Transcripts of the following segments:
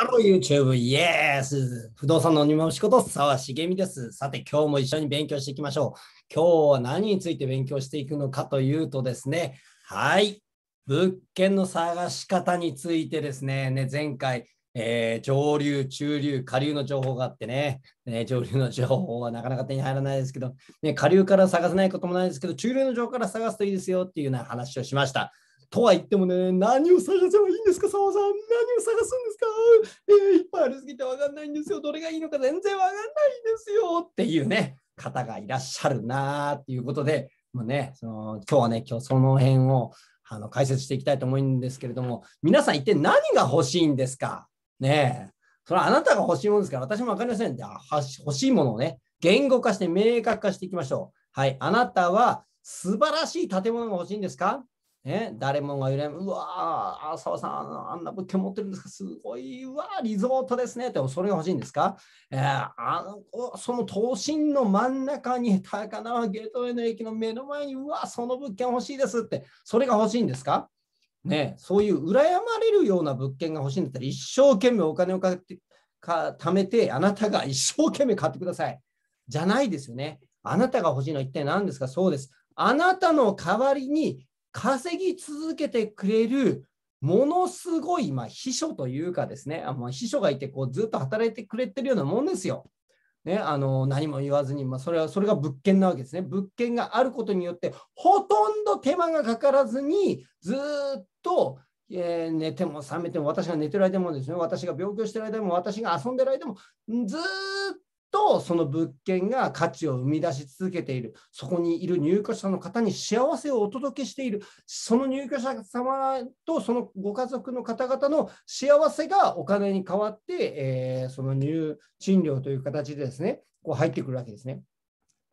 Hello YouTube! Yes! 不動産の鬼しこと沢茂美です。さて今日も一緒に勉強していきましょう。今日は何について勉強していくのかというとですね、はい、物件の探し方についてですね、ね前回、えー、上流、中流、下流の情報があってね、ね上流の情報はなかなか手に入らないですけど、ね、下流から探せないこともないですけど、中流の情報から探すといいですよっていうような話をしました。とは言ってもね、何を探せばいいんですか、澤さん。何を探すんですか、えー、いっぱいありすぎて分かんないんですよ。どれがいいのか全然分かんないんですよ。っていうね、方がいらっしゃるなっていうことで、もうね、その今日はね、今日その辺をあの解説していきたいと思うんですけれども、皆さん一体何が欲しいんですかねえ。それはあなたが欲しいものですから、私も分かりません。で欲しいものをね、言語化して明確化していきましょう。はい。あなたは素晴らしい建物が欲しいんですかね、誰もが羨む、うわあ、尾さん、あんな物件持ってるんですか、すごい、うわリゾートですねって、それが欲しいんですか、えー、あのその都心の真ん中に高輪ゲートウェイの駅の目の前に、うわその物件欲しいですって、それが欲しいんですかね、そういう羨まれるような物件が欲しいんだったら、一生懸命お金をかけてか貯めて、あなたが一生懸命買ってください。じゃないですよね。あなたが欲しいのは一体何ですかそうです。あなたの代わりに稼ぎ続けてくれるものすごい、まあ、秘書というかですね、あまあ、秘書がいてこうずっと働いてくれてるようなもんですよ。ね、あの何も言わずに、まあ、それはそれが物件なわけですね。物件があることによってほとんど手間がかからずにずっと、えー、寝ても覚めても私が寝てる間もですね私が病気をしてる間も私が遊んでる間もずっとその物件が価値を生み出し続けているそこにいる入居者の方に幸せをお届けしているその入居者様とそのご家族の方々の幸せがお金に変わって、えー、その入賃料という形でですねこう入ってくるわけですね。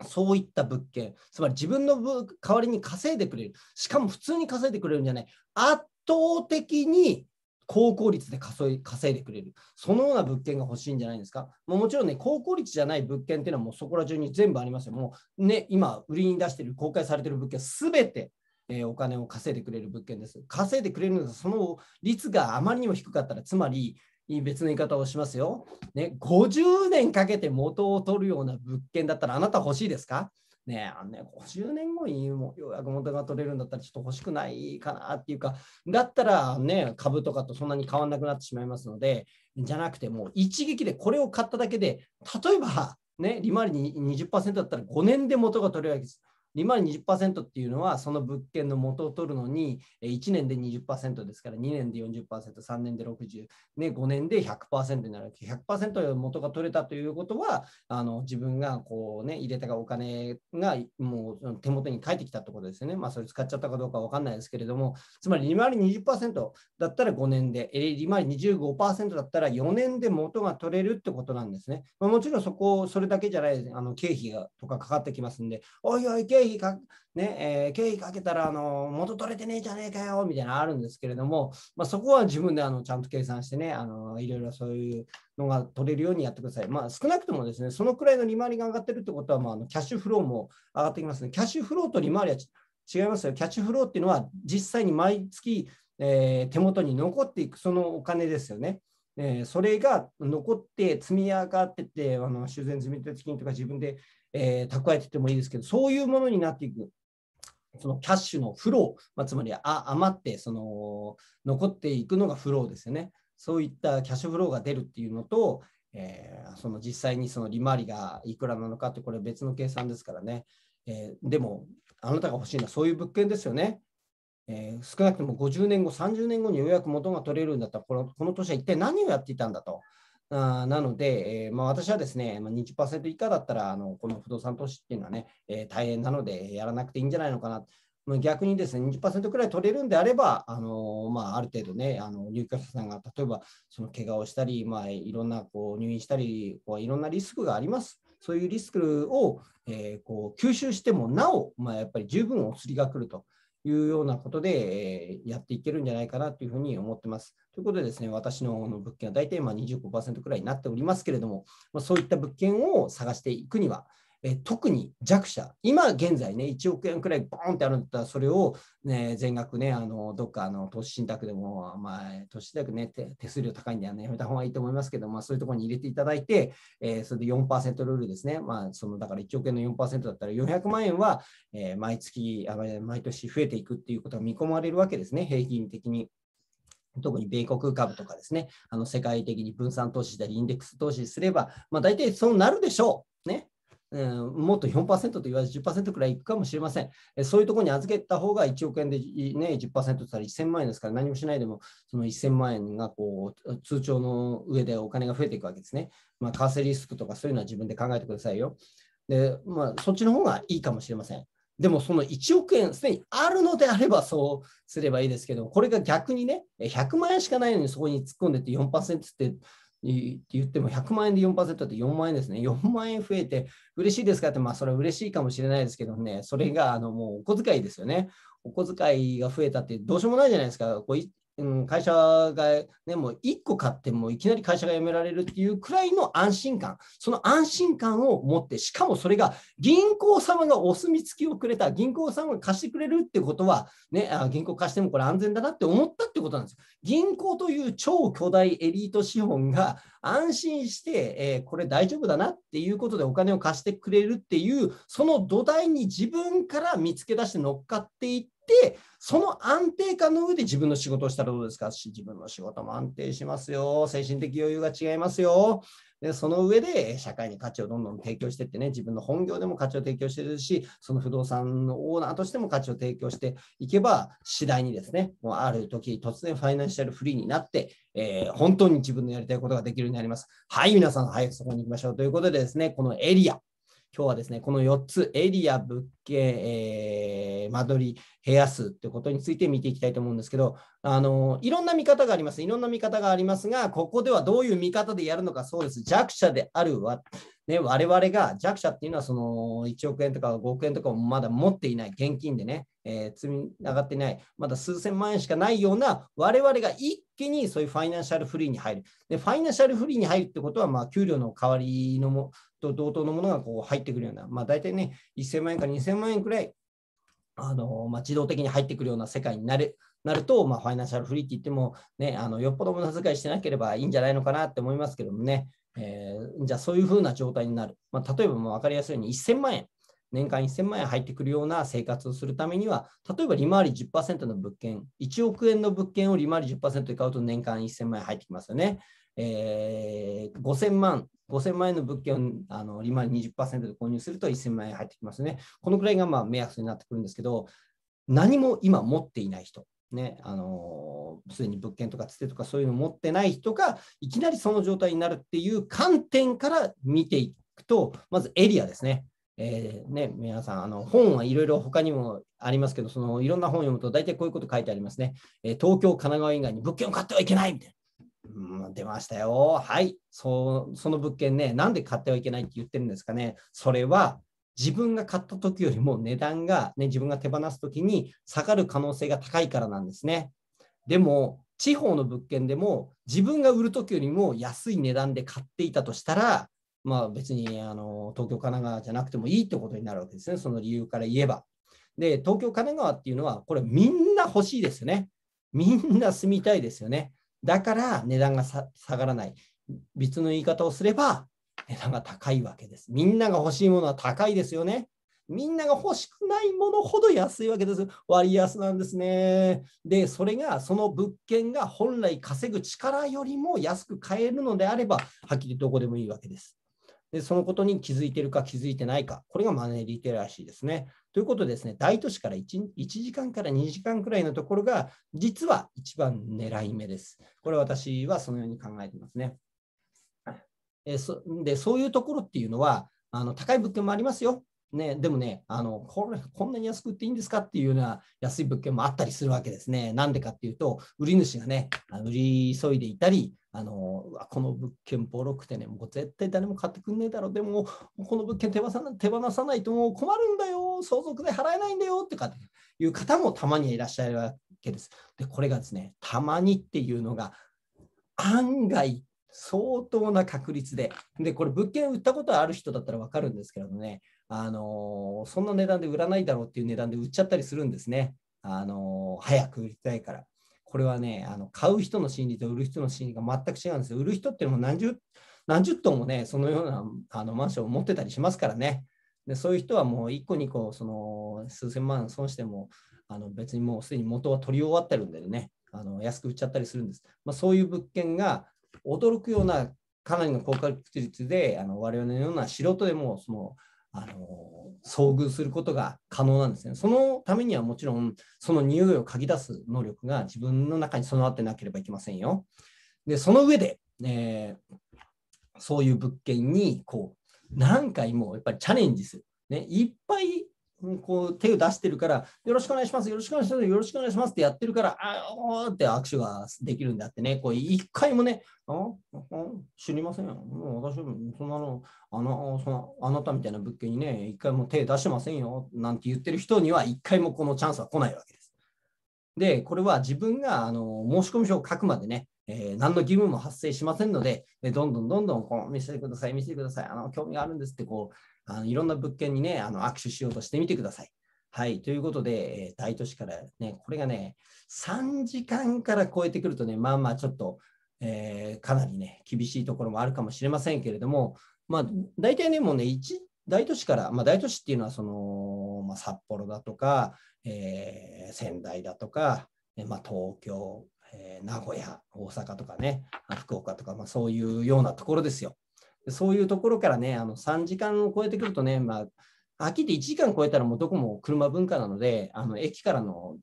そういった物件、つまり自分の代わりに稼いでくれる、しかも普通に稼いでくれるんじゃない、圧倒的に高効率で稼い稼いでくれる、そのような物件が欲しいんじゃないですか。もうもちろんね、高効率じゃない物件っていうのはもうそこら中に全部ありますよ。もうね、今、売りに出している、公開されている物件すべて、えー、お金を稼いでくれる物件です。稼いでくれるのが、その率があまりにも低かったら、つまり、別の言い方をしますよ。ね、50年かけて元を取るような物件だったらあなた欲しいですかね、あのね、50年後にもようやく元が取れるんだったらちょっと欲しくないかなっていうか、だったらね、株とかとそんなに変わんなくなってしまいますので、じゃなくてもう一撃でこれを買っただけで、例えば、ね、利回りに20%だったら5年で元が取れるわけです。利回り20%っていうのは、その物件の元を取るのに、1年で20%ですから、2年で40%、3年で60、ね、5年で100%になるわけ。100%元が取れたということは、あの自分がこう、ね、入れたお金がもう手元に返ってきたってことですよね。まあ、それ使っちゃったかどうか分かんないですけれども、つまり利回り20%だったら5年で、利回り25%だったら4年で元が取れるってことなんですね。まあ、もちろんそこ、それだけじゃない、あの経費がとかかかってきますんで、おいおい、経費か、ねえー、経費かけたらあの元取れてねえじゃねえかよみたいなのあるんですけれども、まあ、そこは自分であのちゃんと計算してねあの、いろいろそういうのが取れるようにやってください。まあ、少なくともですね、そのくらいの利回りが上がってるってことは、まあ、あのキャッシュフローも上がってきますね。キャッシュフローと利回りは違いますよ。キャッシュフローっていうのは実際に毎月、えー、手元に残っていくそのお金ですよね。えー、それが残って積み上がってて、あの修繕積み立て金とか自分で、えー、蓄えててもいいですけど、そういうものになっていく。そのキャッシュのフロー、まあ、つまりあ余ってその残っていくのがフローですよね。そういったキャッシュフローが出るっていうのと、えー、その実際にその利回りがいくらなのかって、これ別の計算ですからね。えー、でも、あなたが欲しいのはそういう物件ですよね。えー、少なくとも50年後、30年後にようやく元が取れるんだったら、このこの年は一体何をやっていたんだと。あなので、えー、まあ、私はですね、まあ、20%以下だったらあの、この不動産投資っていうのはね、えー、大変なので、やらなくていいんじゃないのかな。逆にですね、20%くらい取れるんであれば、あのまあ、ある程度ね、あの入居者さんが例えばその怪我をしたり、まあ、いろんなこう入院したりこう、いろんなリスクがあります。そういうリスクを、えー、こう吸収してもなお、まあ、やっぱり十分お釣りが来ると。いうようなことで、えやっていけるんじゃないかなというふうに思ってます。ということでですね、私の物件は大体まあ25%くらいになっておりますけれども、まそういった物件を探していくには、え特に弱者、今現在ね、1億円くらいボーンってあるんだったら、それを、ね、全額ね、あのどっかあの投資信託でも、まあ、投資信託ね、手数料高いんで、ね、やめた方がいいと思いますけど、まあ、そういうところに入れていただいて、えー、それで4%ルールですね、まあ、そのだから1億円の4%だったら400万円は、えー、毎月あ、毎年増えていくっていうことが見込まれるわけですね、平均的に。特に米国株とかですね、あの世界的に分散投資したり、インデックス投資すれば、まあ、大体そうなるでしょう。ね、もっと4%と言わず10%くらいいくかもしれません、えそういうところに預けた方が1億円で、ね、10%ってったら1000万円ですから何もしないでもその1000万円がこう通帳の上でお金が増えていくわけですね。まあ、為替リスクとかそういうのは自分で考えてくださいよ。でまあ、そっちの方がいいかもしれません。でもその1億円すでにあるのであればそうすればいいですけど、これが逆にね、100万円しかないのにそこに突っ込んでって4%って言っても100万円で4%って4万円ですね。4万円増えて嬉しいですかって、まあそれは嬉しいかもしれないですけどね、それがあのもうお小遣いですよね。お小遣いが増えたってどうしようもないじゃないですか。こううん、会社が、ね、もう1個買ってもいきなり会社が辞められるっていうくらいの安心感、その安心感を持って、しかもそれが銀行様がお墨付きをくれた、銀行様が貸してくれるってことは、ね、あ銀行貸してもこれ安全だなって思ったってことなんですよ。銀行という超巨大エリート資本が安心して、えー、これ大丈夫だなっていうことでお金を貸してくれるっていう、その土台に自分から見つけ出して乗っかっていっ、その安定感の上で自分の仕事をしたらどうですかし、自分の仕事も安定しますよ。精神的余裕が違いますよ。でその上で社会に価値をどんどん提供していってね、自分の本業でも価値を提供してるし、その不動産のオーナーとしても価値を提供していけば、次第にですね、もうある時突然ファイナンシャルフリーになって、えー、本当に自分のやりたいことができるようになります。はい、皆さん、早、は、く、い、そこに行きましょうということでですね、このエリア、今日はですね、この4つ、エリア、物件、えー、間取り、部屋数ということについて見ていきたいと思うんですけど、あのいろんな見方があります。いろんな見方がありますが、ここではどういう見方でやるのか、そうです。弱者であるわ、ね、我々が弱者っていうのは、その1億円とか5億円とかもまだ持っていない、現金でね、えー、積み上がってない、まだ数千万円しかないような、我々が一気にそういうファイナンシャルフリーに入る。でファイナンシャルフリーに入るってことは、まあ、給料の代わりのもと同等のものがこう入ってくるような、まあ、大体ね、1000万円から2000万円くらい、あのまあ、自動的に入ってくるような世界になるなると、まあ、ファイナンシャルフリーって言っても、ね、あのよっぽど無駄遣いしてなければいいんじゃないのかなって思いますけどもね、えー、じゃあそういうふうな状態になる。まあ、例えばもう分かりやすいように1000万円、年間1000万円入ってくるような生活をするためには、例えば利回り10%の物件、1億円の物件を利回り10%で買うと年間1000万円入ってきますよね。えー、5000万5000万円の物件をあの利回り20%で購入すると1000万円入ってきますね。このくらいがまあ目安になってくるんですけど、何も今持っていない人、ね、あのすでに物件とかつてとかそういうの持ってない人が、いきなりその状態になるっていう観点から見ていくと、まずエリアですね。えーね、皆さんあの、本はいろいろ他にもありますけど、そのいろんな本を読むと、大体こういうこと書いてありますね、えー、東京、神奈川以外に物件を買ってはいけないみたいな。うん、出ましたよ。はい。そその物件ね、なんで買ってはいけないって言ってるんですかね。それは自分が買った時よりも値段が、ね、自分が手放す時に下がる可能性が高いからなんですね。でも、地方の物件でも自分が売る時よりも安い値段で買っていたとしたら、まあ、別にあの東京、神奈川じゃなくてもいいってことになるわけですね。その理由から言えば。で、東京、神奈川っていうのは、これみんな欲しいですよね。みんな住みたいですよね。だから値段が下がらない。別の言い方をすれば、値段が高いわけです。みんなが欲しいものは高いですよね。みんなが欲しくないものほど安いわけです。割安なんですね。で、それが、その物件が本来稼ぐ力よりも安く買えるのであれば、はっきりどこでもいいわけです。で、そのことに気づいているか気づいてないか、これがマネーリテラシーですね。ということでですね、大都市から 1, 1時間から2時間くらいのところが、実は一番狙い目です。これ私はそのように考えていますね。えそでそういうところっていうのは、あの高い物件もありますよ。ね、でもねあのこれ、こんなに安く売っていいんですかっていうような安い物件もあったりするわけですね。なんでかっていうと、売り主がね、売り急いでいたり、あのこの物件ボロくてね、もう絶対誰も買ってくんねえだろ、でもこの物件手放さな手放さないともう困るんだよ、相続で払えないんだよってかいう方もたまにいらっしゃるわけです。で、これがですね、たまにっていうのが案外相当な確率で、で、これ物件売ったことある人だったら分かるんですけれどね、あのそんな値段で売らないだろうっていう値段で売っちゃったりするんですね。あの早く売りたいから。これはね、あの買う人の心理と売る人の心理が全く違うんですよ。売る人っていうのも何十何十トンもね、そのようなあのマンションを持ってたりしますからね。でそういう人はもう1個2個その数千万損してもあの別にもうすでに元は取り終わってるんでねあの安く売っちゃったりするんです、まあ、そういう物件が驚くようなかなりの高確率であの我々のような素人でもそのあの遭遇することが可能なんですね。そのためにはもちろんその匂いを嗅ぎ出す能力が自分の中に備わってなければいけませんよ。でその上で、えー、そういう物件にこう何回もやっぱりチャレンジする。ね、いっぱいこう手を出してるから、よろしくお願いします、よろしくお願いします、よろしくお願いしますってやってるから、ああーって握手ができるんだってね、こう一回もね、あ知りませんよ、もう私、そんなのあのその、あなたみたいな物件にね、一回も手出してませんよなんて言ってる人には、一回もこのチャンスは来ないわけです。で、これは自分があの申込書を書くまでね、えー、何の義務も発生しませんので、えどんどんどんどんこう見せてください、見せてください、あの興味があるんですってこう、あのいろんな物件にね、あの握手しようとしてみてください。はい。ということで、えー、大都市からね、これがね、3時間から超えてくるとね、まあまあちょっと、えー、かなりね、厳しいところもあるかもしれませんけれども、まあ、大体ね、もうね、大都市から、まあ、大都市っていうのは、その、まあ、札幌だとか、えー、仙台だとか、まあ、東京、えー、名古屋、大阪とかね、福岡とか、まあ、そういうようなところですよ。そういうところからね、あの3時間を超えてくるとね、まあ、秋で1時間超えたらもうどこも車文化なので、あの駅からの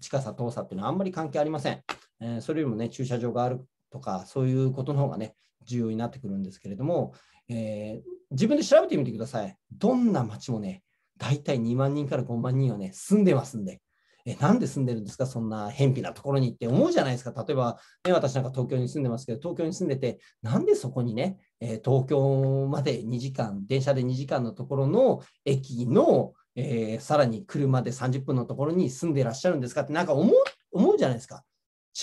近さ、遠さっていうのはあんまり関係ありません。えー、それよりもね、駐車場があるとか、そういうことの方がね、重要になってくるんですけれども、えー、自分で調べてみてください。どんな町もね、大体2万人から5万人はね、住んでますんで。え、なんで住んでるんですか、そんな偏僻なところにって思うじゃないですか。例えば、ね、私なんか東京に住んでますけど、東京に住んでて、なんでそこにね、えー、東京まで2時間、電車で2時間のところの駅の、えー、さらに車で30分のところに住んでらっしゃるんですかって、なんか思う思うじゃないですか。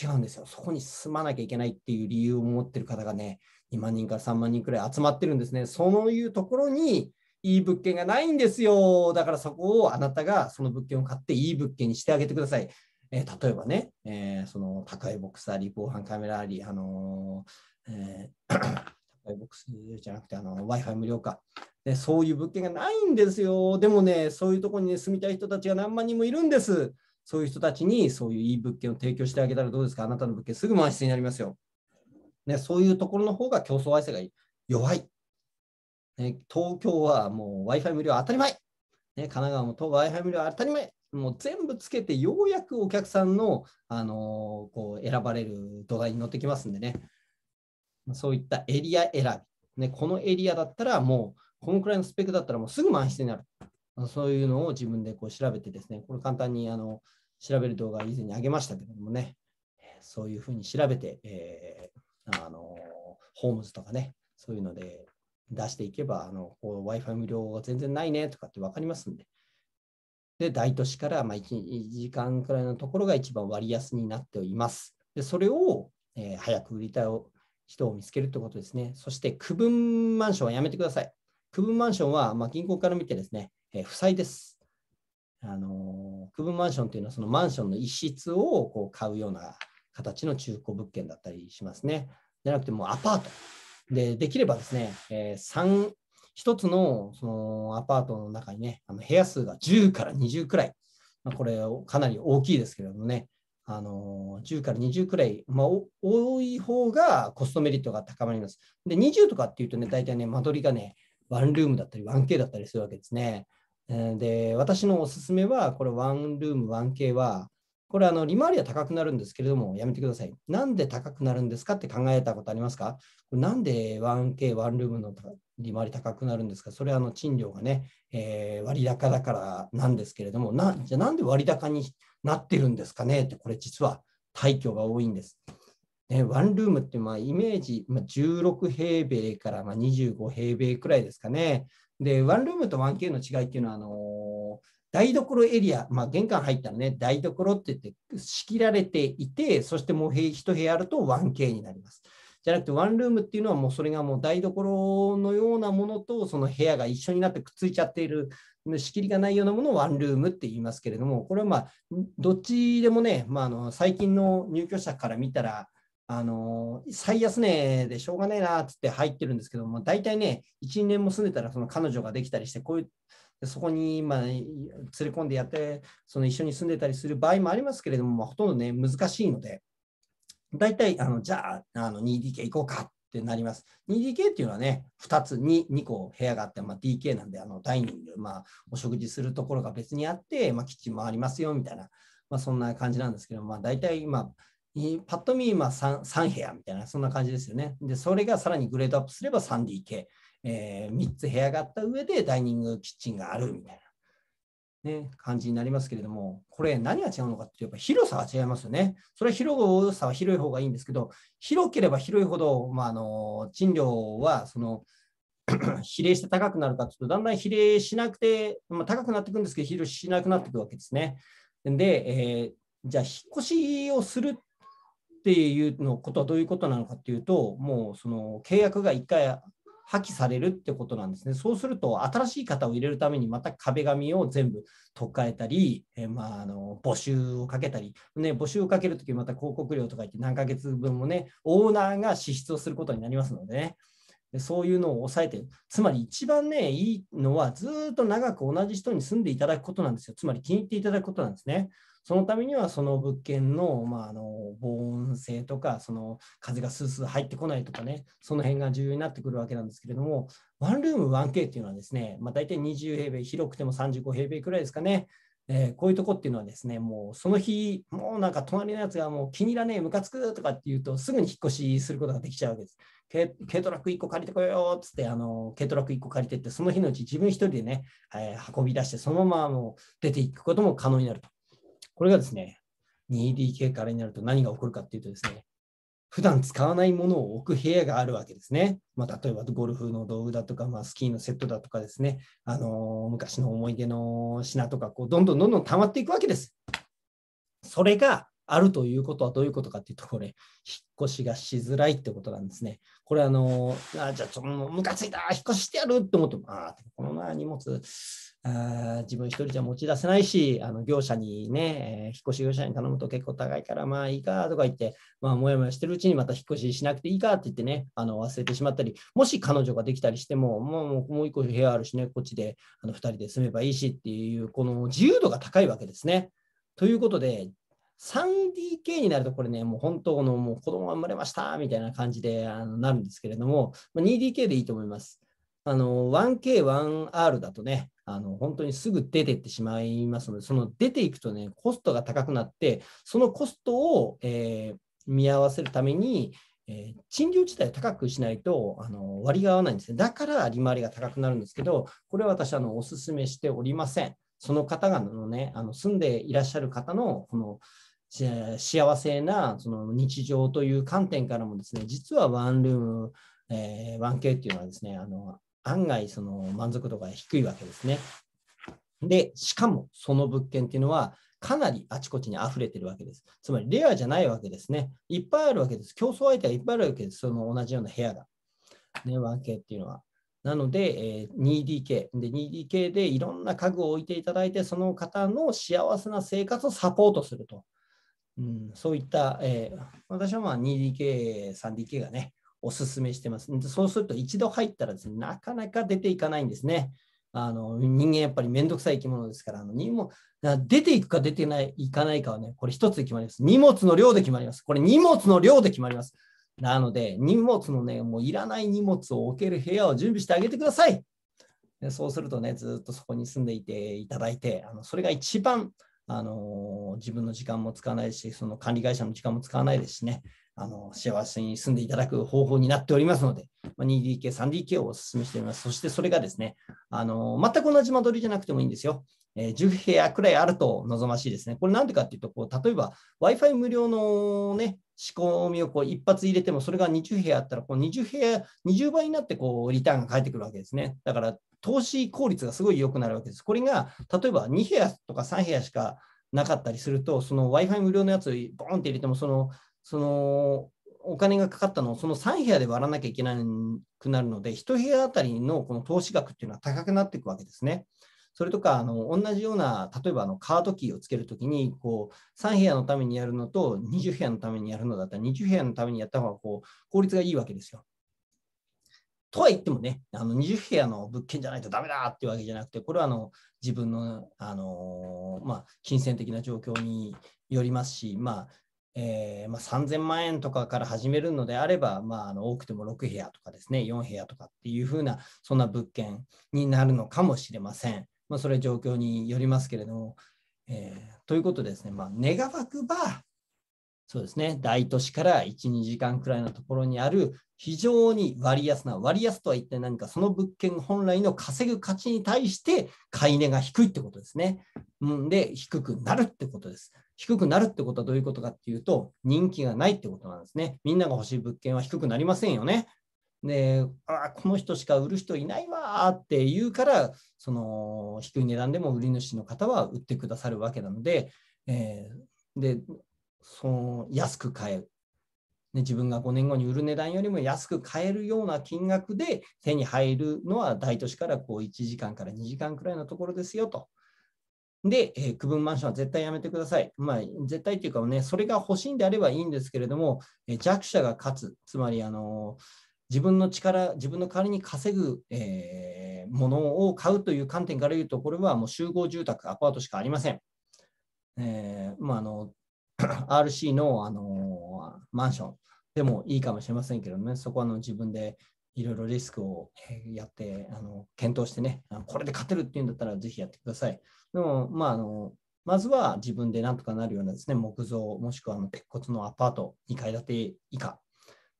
違うんですよ。そこに住まなきゃいけないっていう理由を持ってる方がね、2万人から3万人くらい集まってるんですね。そういうところにいい物件がないんですよ。だからそこをあなたがその物件を買っていい物件にしてあげてください。えー、例えばね、えー、その高いボクサーリー、防犯カメラあり、あのー、え Box じゃなくてあの Wi-Fi 無料化、ね。そういう物件がないんですよ。でもね、そういうところに、ね、住みたい人たちが何万人もいるんです。そういう人たちにそういういい物件を提供してあげたらどうですかあなたの物件すぐ満室になりますよ。ね、そういうところの方が競争愛性が弱い。ね、東京はもう Wi-Fi 無料当たり前。ね、神奈川も Wi-Fi 無料当たり前。もう全部つけてようやくお客さんの、あのー、こう選ばれる土台に乗ってきますんでね。そういったエリア選び、ね、このエリアだったらもう、このくらいのスペックだったらもうすぐ満室になる。そういうのを自分でこう調べてですね、これ簡単にあの調べる動画以前にあげましたけどもね、そういうふうに調べて、えー、あのホームズとかね、そういうので出していけば、Wi-Fi 無料が全然ないねとかって分かりますんで。で、大都市からまあ 1, 1時間くらいのところが一番割安になっております。で、それを、えー、早く売りたい人を見つけるってことですね。そして区分マンションはやめてください。区分マンションは、まあ、銀行から見てですね、えー、負債です。あのー、区分マンションというのはそのマンションの一室をこう買うような形の中古物件だったりしますね。じゃなくてもうアパート。で、できればですね、えー、3、1つのそのアパートの中にね、あの部屋数が10から20くらい、まあ、これをかなり大きいですけれどもね、あの10から20くらい、まあ、多い方がコストメリットが高まります。で、20とかっていうとね、大体ね、間取りがね、ワンルームだったり、1K だったりするわけですね。で、私のおすすめは、これ、ワンルーム、1K は、これあの利回りは高くなるんですけれども、やめてください。なんで高くなるんですかって考えたことありますかこれなんで 1K、ワンルームの利回り高くなるんですかそれはあの賃料がね、えー、割高だからなんですけれども、なじゃあなんで割高になってるんですかねって、これ実は退去が多いんです。ね、ワンルームってまあイメージ、まあ、16平米からまあ25平米くらいですかね。で、ワンルームと 1K の違いっていうのは、あの台所エリア、まあ、玄関入ったらね、台所って言って仕切られていて、そしてもう1部屋あると 1K になります。じゃなくて、ワンルームっていうのはもうそれがもう台所のようなものと、その部屋が一緒になってくっついちゃっている、仕切りがないようなものをワンルームって言いますけれども、これはまあ、どっちでもね、まあ、あの最近の入居者から見たら、あの最安値でしょうがないなつって入ってるんですけども、大体ね、1、2年も住んでたら、その彼女ができたりして、こういうそこに、まあ、連れ込んでやって、その一緒に住んでたりする場合もありますけれども、まあ、ほとんどね、難しいので、大体、あのじゃあ、あの 2DK 行こうかってなります。2DK っていうのはね、2つ、2, 2個部屋があって、まあ、DK なんで、あのダイニング、まあ、お食事するところが別にあって、まあ、キッチンもありますよみたいな、まあ、そんな感じなんですけど、まあ、大体今、パッと見、まあ3、3部屋みたいな、そんな感じですよね。で、それがさらにグレードアップすれば 3DK。えー、3つ部屋があった上でダイニングキッチンがあるみたいな、ね、感じになりますけれども、これ何が違うのかっていうと、広さは違いますよね。それは広さは広い方がいいんですけど、広ければ広いほど、まあ、あの賃料はその 比例して高くなるかというと、だんだん比例しなくて、まあ、高くなっていくんですけど、比例しなくなっていくわけですね。で、えー、じゃあ、引っ越しをするっていうのことはどういうことなのかっていうと、もうその契約が1回破棄されるってことなんですね。そうすると、新しい方を入れるために、また壁紙を全部取っ替えたり、えまあ、あの募集をかけたり、ね、募集をかけるとき、また広告料とか言って、何ヶ月分もね、オーナーが支出をすることになりますのでね。そういうのを抑えてつまり一番ね、いいのは、ずっと長く同じ人に住んでいただくことなんですよ。つまり気に入っていただくことなんですね。そのためにはその物件の,、まあ、あの防音性とか、その風がスースー入ってこないとかね、その辺が重要になってくるわけなんですけれども、ワンルーム 1K っていうのはですね、まあ、大体20平米、広くても35平米くらいですかね。えー、こういうとこっていうのはですね、もうその日、もうなんか隣のやつがもう気に入らねえ、ムカつくとかっていうと、すぐに引っ越しすることができちゃうわけです。軽トラック1個借りてこようよっつって、あの軽トラック1個借りてって、その日のうち自分1人でね、えー、運び出して、そのままもう出ていくことも可能になると。これがですね、2DK からになると何が起こるかっていうとですね、普段使わないものを置く部屋があるわけですね。まあ、例えばゴルフの道具だとか、まあ、スキーのセットだとかですね、あのー、昔の思い出の品とかこう、どんどんどんどん溜まっていくわけです。それがあるということはどういうことかっていうと、これ、引っ越しがしづらいってことなんですね。これ、あの、あじゃあ、ちょっとムカついた、引っ越してやるって思っても、あこのな荷物あ、自分一人じゃ持ち出せないし、あの業者にね、えー、引っ越し業者に頼むと結構高いから、まあいいかとか言って、まあ、もやもやしてるうちにまた引っ越ししなくていいかって言ってね、あの忘れてしまったり、もし彼女ができたりしても、もうもう一個部屋あるしね、こっちであの2人で住めばいいしっていう、この自由度が高いわけですね。ということで、3DK になるとこれね、もう本当のもう子供が生まれましたみたいな感じであのなるんですけれども、ま 2DK でいいと思います。あの、1K1R だとね、あの本当にすぐ出ていってしまいますので、その出ていくとね、コストが高くなって、そのコストを、えー、見合わせるために、えー、賃料自体を高くしないとあの割が合わないんですね。だから利回りが高くなるんですけど、これは私あの、お勧めしておりません。その方がのね、あの住んでいらっしゃる方のこの幸せなその日常という観点からもですね、実はワンルーム、えー、1K っていうのはですね、あの案外その満足度が低いわけですね。で、しかもその物件っていうのは、かなりあちこちに溢れてるわけです。つまりレアじゃないわけですね。いっぱいあるわけです。競争相手がいっぱいあるわけです。その同じような部屋が。ね、1K っていうのは。なので、え 2DK。で、2DK でいろんな家具を置いていただいて、その方の幸せな生活をサポートするとうん、そういった、えー、私はまあ 2DK、3DK がね、おすすめしてます。そうすると一度入ったらですね、なかなか出ていかないんですね。あの人間やっぱり面倒くさい生き物ですから、あの出ていくか出てないいかないかはね、これ一つで決まります。荷物の量で決まります。これ荷物の量で決まります。なので、荷物のね、もういらない荷物を置ける部屋を準備してあげてください。そうするとね、ずっとそこに住んでいていただいて、あのそれが一番あの自分の時間も使わないし、その管理会社の時間も使わないですしね、あの幸せに住んでいただく方法になっておりますので、ま 2DK、3DK をお勧めしております。そしてそれがですね、あの全く同じ間取りじゃなくてもいいんですよ。えー、10部屋くらいあると望ましいですね。これなんでかっていうと、こう例えば Wi-Fi 無料のね、仕込みをこう一発入れても、それが20部屋あったら、この20部屋、二十倍になってこうリターンが返ってくるわけですね。だから投資効率がすごい良くなるわけです。これが例えば2部屋とか3部屋しかなかったりすると、その Wi-Fi 無料のやつをボンって入れても、その、その、お金がかかったのをその3部屋で割らなきゃいけなくなるので、1部屋あたりのこの投資額っていうのは高くなっていくわけですね。それとかあの同じような例えばあのカードキーをつけるときにこう3部屋のためにやるのと20部屋のためにやるのだったら20部屋のためにやった方がこう効率がいいわけですよ。とは言ってもね、あの20部屋の物件じゃないとダメだっていうわけじゃなくて、これはあの自分の、あのまあ、金銭的な状況によりますし、まあえー、まあ、3000万円とかから始めるのであれば、まあ、あの多くても6部屋とかですね、4部屋とかっていうふうな、そんな物件になるのかもしれません。まあ、それ状況によりますけれども、えー、ということでですね、まあ、願わくば、そうですね、大都市から1、2時間くらいのところにある非常に割安な、割安とは一体何か、その物件本来の稼ぐ価値に対して買い値が低いってことですね。んで、低くなるってことです。低くなるってことはどういうことかっていうと、人気がないってことなんですね。みんなが欲しい物件は低くなりませんよね。あこの人しか売る人いないわって言うからその低い値段でも売り主の方は売ってくださるわけなので,、えー、でその安く買える、ね、自分が5年後に売る値段よりも安く買えるような金額で手に入るのは大都市からこう1時間から2時間くらいのところですよと。で、えー、区分マンションは絶対やめてください。まあ、絶対っていうかね、それが欲しいんであればいいんですけれども、えー、弱者が勝つ、つまり、あのー自分の力、自分の代わりに稼ぐ、えー、ものを買うという観点から言うと、これはもう集合住宅、アパートしかありません。えーまあ、の RC の、あのマンションでもいいかもしれませんけどね、そこはあの自分でいろいろリスクをやってあの検討してね、これで勝てるっていうんだったらぜひやってください。でも、まあ、あのまずは自分でなんとかなるようなですね木造もしくはあの鉄骨のアパート2階建て以下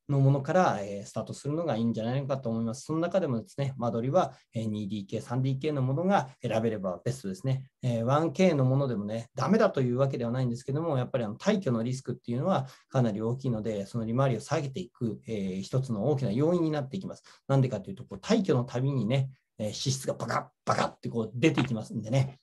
のものから、えスタートするのがいいんじゃないのかと思います。その中でもですね、間取りは 2DK、3DK のものが選べればベストですね。え 1K のものでもね、ダメだというわけではないんですけども、やっぱりあの退去のリスクっていうのはかなり大きいので、その利回りを下げていく、えー、一つの大きな要因になっていきます。なんでかというと、こう退去のたびにね、支出がバカッバカッってこう出ていきますんでね。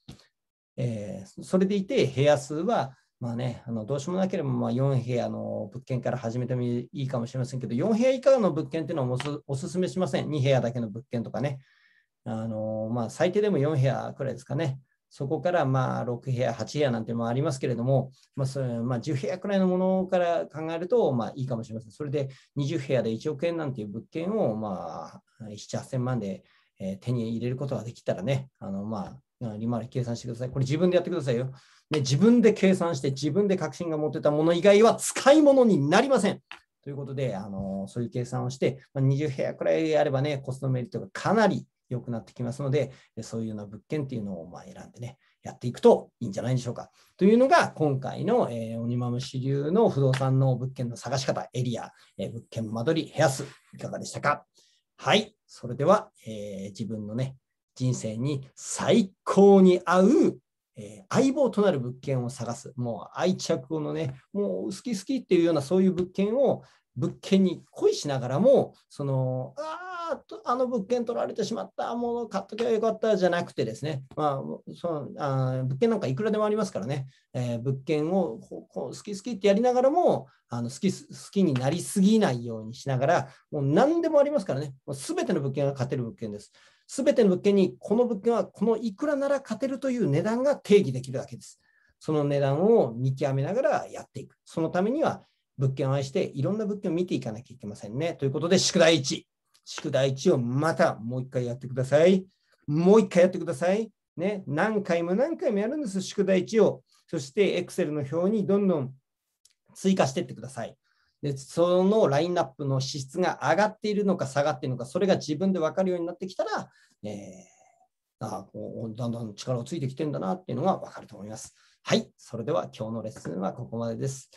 えー、それでいて、部屋数はまあね、あのどうしようもなければまあ4部屋の物件から始めてもいいかもしれませんけど、4部屋以下の物件っていうのはおすすめしません。2部屋だけの物件とかね。あのまあ、最低でも4部屋くらいですかね。そこからまあ6部屋、8部屋なんてもありますけれども、まあそれまあ、10部屋くらいのものから考えるとまあいいかもしれません。それで20部屋で1億円なんていう物件をまあ7、8000万で手に入れることができたらね、あのまあ利回り計算してください。これ自分でやってくださいよ。ね、自分で計算して自分で確信が持てたもの以外は使い物になりません。ということで、あのそういう計算をして、ま20部屋くらいあればね、コストメリットがかなり良くなってきますので、そういうような物件っていうのをま選んでね、やっていくといいんじゃないでしょうか。というのが、今回の、えー、鬼マムし流の不動産の物件の探し方、エリア、えー、物件間取り、部屋数、いかがでしたかはい、それでは、えー、自分のね、人生に最高に合うえー、相棒となる物件を探す、もう愛着のね、もう好き好きっていうようなそういう物件を物件に恋しながらも、その、ああ、あ、あの物件取られてしまった、もう買っときゃよかったじゃなくてですね、まあ、そのあ物件なんかいくらでもありますからね、えー、物件をこう好き好きってやりながらもあの好き、好きになりすぎないようにしながら、もう何でもありますからね、すべての物件が勝てる物件です。すべての物件に、この物件はこのいくらなら勝てるという値段が定義できるわけです。その値段を見極めながらやっていく。そのためには、物件を愛していろんな物件を見ていかなきゃいけませんね。ということで、宿題1。宿題1をまたもう一回やってください。もう一回やってください。ね、何回も何回もやるんです、宿題1を。そして Excel の表にどんどん追加していってください。でそのラインナップの支出が上がっているのか下がっているのか、それが自分で分かるようになってきたら、えー、あこうだんだん力をついてきてるんだなっていうのが分かると思います。はい、それでは今日のレッスンはここまでです。